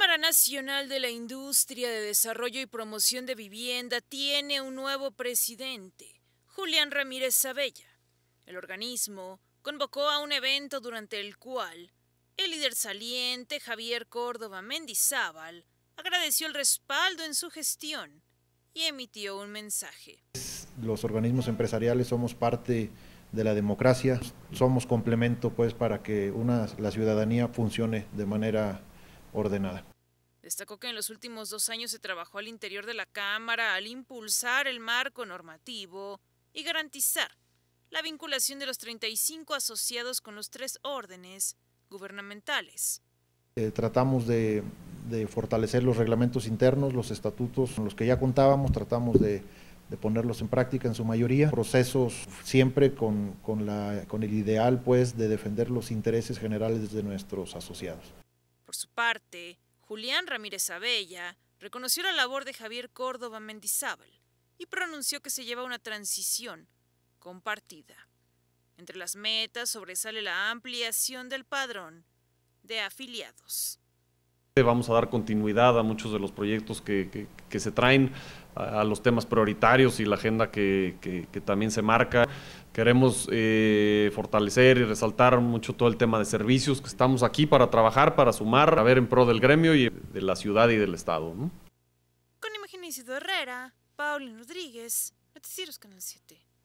Cámara Nacional de la Industria de Desarrollo y Promoción de Vivienda tiene un nuevo presidente, Julián Ramírez Sabella. El organismo convocó a un evento durante el cual el líder saliente Javier Córdoba Mendizábal agradeció el respaldo en su gestión y emitió un mensaje. Los organismos empresariales somos parte de la democracia, somos complemento pues para que una, la ciudadanía funcione de manera ordenada. Destacó que en los últimos dos años se trabajó al interior de la Cámara al impulsar el marco normativo y garantizar la vinculación de los 35 asociados con los tres órdenes gubernamentales. Eh, tratamos de, fortalecer los reglamentos internos, los estatutos con los que ya contábamos, tratamos de, ponerlos en práctica en su mayoría, procesos siempre con, con, la, con el ideal pues, de defender los intereses generales de nuestros asociados. Por su parte, Julián Ramírez Abella reconoció la labor de Javier Córdoba Mendizábal y pronunció que se lleva una transición compartida. Entre las metas sobresale la ampliación del padrón de afiliados. Vamos a dar continuidad a muchos de los proyectos que, se traen, a, los temas prioritarios y la agenda que, también se marca. Queremos eh, fortalecer y resaltar mucho todo el tema de servicios, que estamos aquí para trabajar, para sumar, a ver en pro del gremio y de la ciudad y del Estado. ¿no? Con Herrera, Paulin Rodríguez, Noticieros Canal 7.